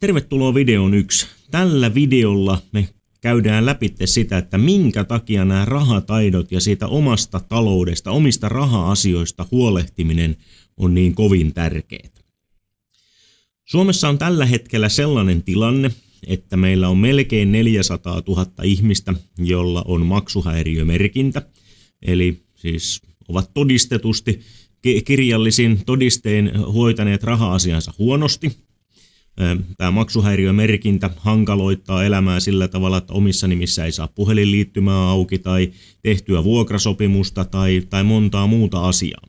Tervetuloa videon yksi. Tällä videolla me käydään läpi sitä, että minkä takia nämä rahataidot ja siitä omasta taloudesta, omista raha-asioista huolehtiminen on niin kovin tärkeää. Suomessa on tällä hetkellä sellainen tilanne, että meillä on melkein 400 000 ihmistä, jolla on maksuhäiriömerkintä, eli siis ovat todistetusti kirjallisin todistein hoitaneet raha-asiansa huonosti – Tämä maksuhäiriömerkintä hankaloittaa elämää sillä tavalla, että omissa nimissä ei saa puhelinliittymää auki tai tehtyä vuokrasopimusta tai, tai montaa muuta asiaa.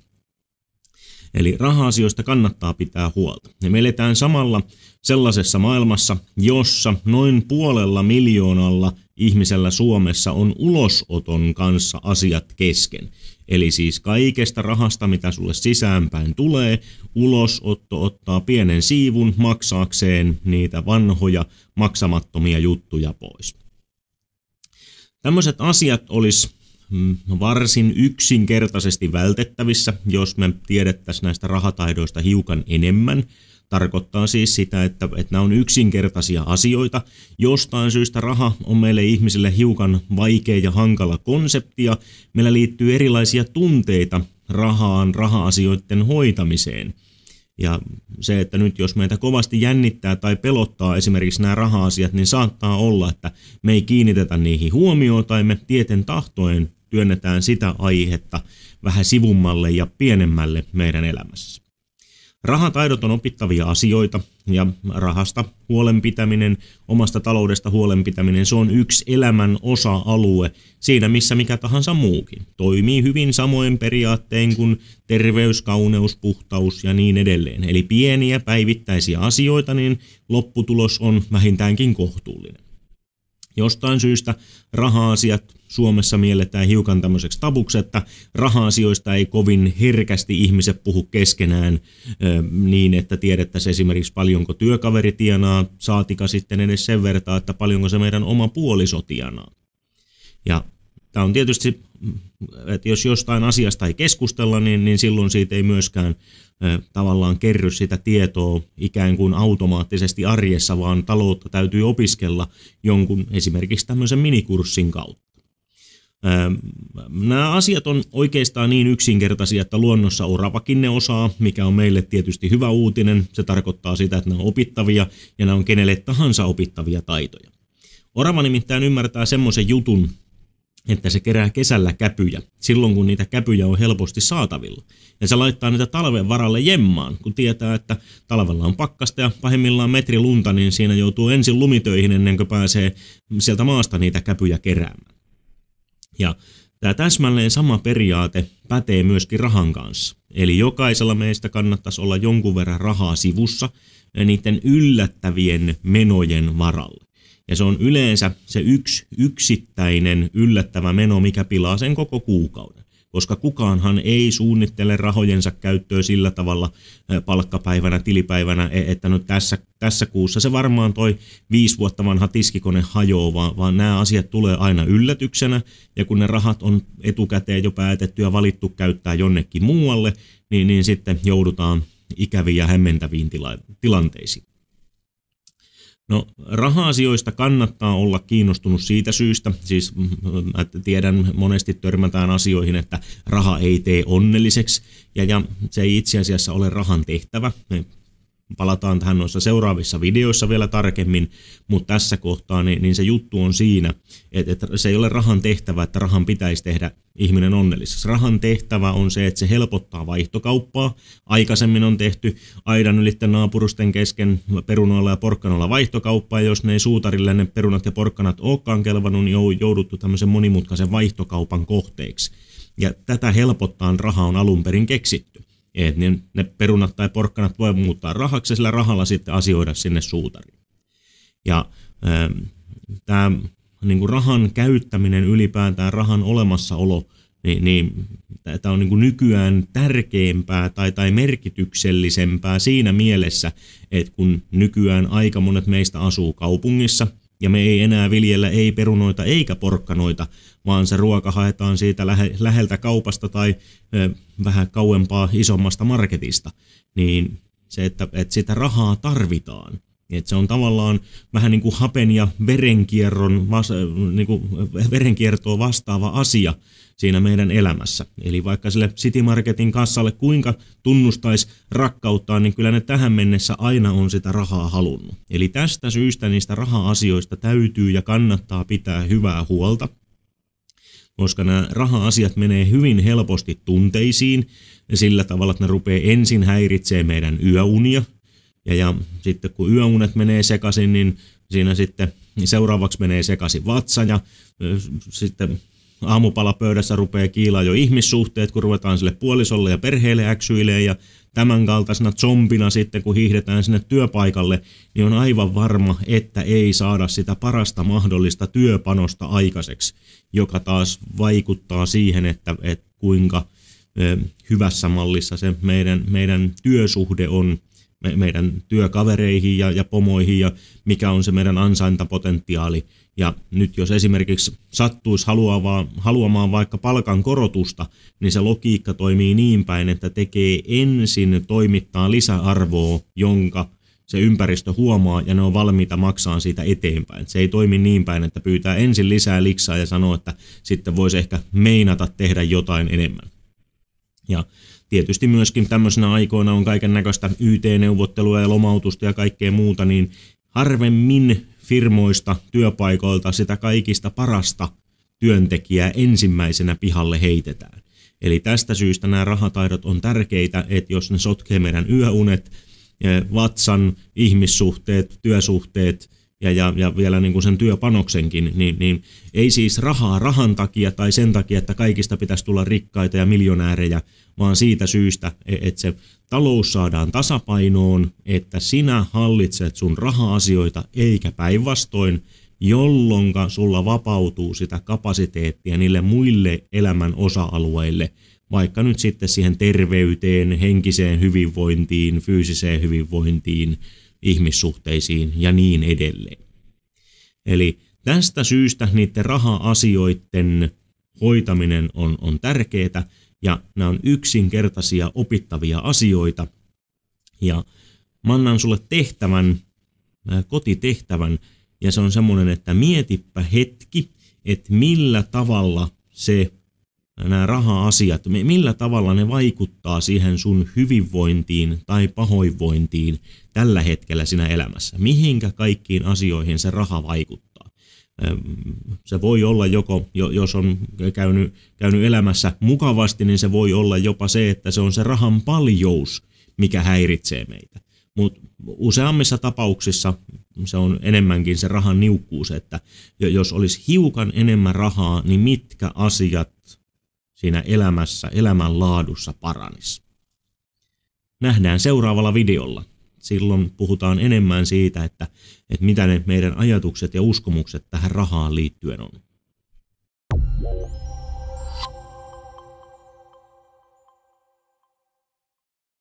Eli raha-asioista kannattaa pitää huolta. Ja me eletään samalla sellaisessa maailmassa, jossa noin puolella miljoonalla – ihmisellä Suomessa on ulosoton kanssa asiat kesken. Eli siis kaikesta rahasta, mitä sulle sisäänpäin tulee, ulosotto ottaa pienen siivun maksaakseen niitä vanhoja maksamattomia juttuja pois. Tämmöiset asiat olisi mm, varsin yksinkertaisesti vältettävissä, jos me tiedettäisiin näistä rahataidoista hiukan enemmän – Tarkoittaa siis sitä, että, että nämä on yksinkertaisia asioita. Jostain syystä raha on meille ihmisille hiukan vaikea ja hankala ja Meillä liittyy erilaisia tunteita rahaan, raha-asioiden hoitamiseen. Ja se, että nyt jos meitä kovasti jännittää tai pelottaa esimerkiksi nämä raha-asiat, niin saattaa olla, että me ei kiinnitetä niihin huomioon tai me tieten tahtoen työnnetään sitä aihetta vähän sivummalle ja pienemmälle meidän elämässä. Rahataidot on opittavia asioita ja rahasta huolenpitäminen, omasta taloudesta huolenpitäminen, se on yksi elämän osa-alue siinä missä mikä tahansa muukin. Toimii hyvin samoin periaatteen kuin terveys, kauneus, puhtaus ja niin edelleen. Eli pieniä päivittäisiä asioita, niin lopputulos on vähintäänkin kohtuullinen jostain syystä raha-asiat Suomessa mielletään hiukan tämmöiseksi tabuksi, että raha-asioista ei kovin herkästi ihmiset puhu keskenään niin, että tiedettäisiin esimerkiksi paljonko työkaveri tienaa, saatika sitten edes sen vertaa, että paljonko se meidän oma puoliso tienaa. Ja Tämä on tietysti, että jos jostain asiasta ei keskustella, niin, niin silloin siitä ei myöskään tavallaan kerry sitä tietoa ikään kuin automaattisesti arjessa, vaan taloutta täytyy opiskella jonkun esimerkiksi tämmöisen minikurssin kautta. Nämä asiat on oikeastaan niin yksinkertaisia, että luonnossa oravakin ne osaa, mikä on meille tietysti hyvä uutinen. Se tarkoittaa sitä, että ne on opittavia ja ne on kenelle tahansa opittavia taitoja. Orava nimittäin ymmärtää semmoisen jutun, että se kerää kesällä käpyjä, silloin kun niitä käpyjä on helposti saatavilla. Ja se laittaa niitä talven varalle jemmaan, kun tietää, että talvella on pakkasta ja pahimmillaan metri lunta, niin siinä joutuu ensin lumitöihin ennen kuin pääsee sieltä maasta niitä käpyjä keräämään. Ja tämä täsmälleen sama periaate pätee myöskin rahan kanssa. Eli jokaisella meistä kannattaisi olla jonkun verran rahaa sivussa niiden yllättävien menojen varalle. Ja se on yleensä se yksi yksittäinen yllättävä meno, mikä pilaa sen koko kuukauden. Koska kukaanhan ei suunnittele rahojensa käyttöä sillä tavalla palkkapäivänä, tilipäivänä, e, että nyt no tässä, tässä kuussa se varmaan toi viisi vuotta vanha tiskikone hajoaa, vaan, vaan nämä asiat tulee aina yllätyksenä. Ja kun ne rahat on etukäteen jo päätetty ja valittu käyttää jonnekin muualle, niin, niin sitten joudutaan ikäviin ja hämmentäviin tila- tilanteisiin. No raha-asioista kannattaa olla kiinnostunut siitä syystä, siis mm, mä tiedän monesti törmätään asioihin, että raha ei tee onnelliseksi ja, ja se ei itse asiassa ole rahan tehtävä. Me palataan tähän noissa seuraavissa videoissa vielä tarkemmin, mutta tässä kohtaa niin, niin se juttu on siinä, että, että se ei ole rahan tehtävä, että rahan pitäisi tehdä ihminen onnelliseksi. Rahan tehtävä on se, että se helpottaa vaihtokauppaa. Aikaisemmin on tehty aidan ylitten naapurusten kesken perunoilla ja porkkanoilla vaihtokauppaa, jos ne ei suutarille ne perunat ja porkkanat olekaan kelvannut, niin on jouduttu tämmöisen monimutkaisen vaihtokaupan kohteeksi. Ja tätä helpottaa raha on alun perin keksitty. Et niin ne perunat tai porkkanat voi muuttaa rahaksi ja sillä rahalla sitten asioida sinne suutariin. Ja ähm, tämä niin rahan käyttäminen ylipäätään, rahan olemassaolo, niin, niin tämä on niin kuin nykyään tärkeämpää tai, tai merkityksellisempää siinä mielessä, että kun nykyään aika monet meistä asuu kaupungissa – ja me ei enää viljellä ei perunoita eikä porkkanoita, vaan se ruoka haetaan siitä lähe, läheltä kaupasta tai ö, vähän kauempaa isommasta marketista, niin se, että, että sitä rahaa tarvitaan et se on tavallaan vähän niin kuin hapen ja verenkierron, vas, niin kuin verenkiertoa vastaava asia siinä meidän elämässä. Eli vaikka sille City Marketin kassalle kuinka tunnustaisi rakkauttaan, niin kyllä ne tähän mennessä aina on sitä rahaa halunnut. Eli tästä syystä niistä raha-asioista täytyy ja kannattaa pitää hyvää huolta, koska nämä raha-asiat menee hyvin helposti tunteisiin sillä tavalla, että ne rupeaa ensin häiritsee meidän yöunia, ja, ja sitten kun yöunet menee sekaisin, niin siinä sitten niin seuraavaksi menee sekaisin vatsa ja sitten aamupalapöydässä rupeaa kiilaa jo ihmissuhteet, kun ruvetaan sille puolisolle ja perheelle äksyilee ja tämän kaltaisena zombina sitten, kun hiihdetään sinne työpaikalle, niin on aivan varma, että ei saada sitä parasta mahdollista työpanosta aikaiseksi, joka taas vaikuttaa siihen, että, että kuinka hyvässä mallissa se meidän, meidän työsuhde on me, meidän työkavereihin ja, ja pomoihin ja mikä on se meidän ansaintapotentiaali. Ja nyt jos esimerkiksi sattuisi haluavaa, haluamaan vaikka palkan korotusta, niin se logiikka toimii niin päin, että tekee ensin toimittaa lisäarvoa, jonka se ympäristö huomaa ja ne on valmiita maksaa siitä eteenpäin. Se ei toimi niin päin, että pyytää ensin lisää liksaa ja sanoo, että sitten voisi ehkä meinata tehdä jotain enemmän. Ja tietysti myöskin tämmöisenä aikoina on kaiken näköistä YT-neuvottelua ja lomautusta ja kaikkea muuta, niin harvemmin firmoista, työpaikoilta sitä kaikista parasta työntekijää ensimmäisenä pihalle heitetään. Eli tästä syystä nämä rahataidot on tärkeitä, että jos ne sotkee meidän yöunet, eh, vatsan, ihmissuhteet, työsuhteet, ja, ja, ja vielä niin kuin sen työpanoksenkin, niin, niin ei siis rahaa rahan takia tai sen takia, että kaikista pitäisi tulla rikkaita ja miljonäärejä, vaan siitä syystä, e, että se talous saadaan tasapainoon, että sinä hallitset sun raha-asioita eikä päinvastoin, jolloin sulla vapautuu sitä kapasiteettia niille muille elämän osa-alueille, vaikka nyt sitten siihen terveyteen, henkiseen hyvinvointiin, fyysiseen hyvinvointiin, ihmissuhteisiin ja niin edelleen. Eli tästä syystä niiden raha-asioiden hoitaminen on, on tärkeää ja nämä on yksinkertaisia opittavia asioita. Ja mä annan sulle tehtävän, äh, kotitehtävän, ja se on semmoinen, että mietipä hetki, että millä tavalla se nämä raha-asiat, millä tavalla ne vaikuttaa siihen sun hyvinvointiin tai pahoinvointiin tällä hetkellä sinä elämässä? Mihinkä kaikkiin asioihin se raha vaikuttaa? Se voi olla joko, jos on käynyt, käynyt elämässä mukavasti, niin se voi olla jopa se, että se on se rahan paljous, mikä häiritsee meitä. Mutta useammissa tapauksissa se on enemmänkin se rahan niukkuus, että jos olisi hiukan enemmän rahaa, niin mitkä asiat siinä elämässä, elämän laadussa paranisi. Nähdään seuraavalla videolla. Silloin puhutaan enemmän siitä, että, että mitä ne meidän ajatukset ja uskomukset tähän rahaan liittyen on.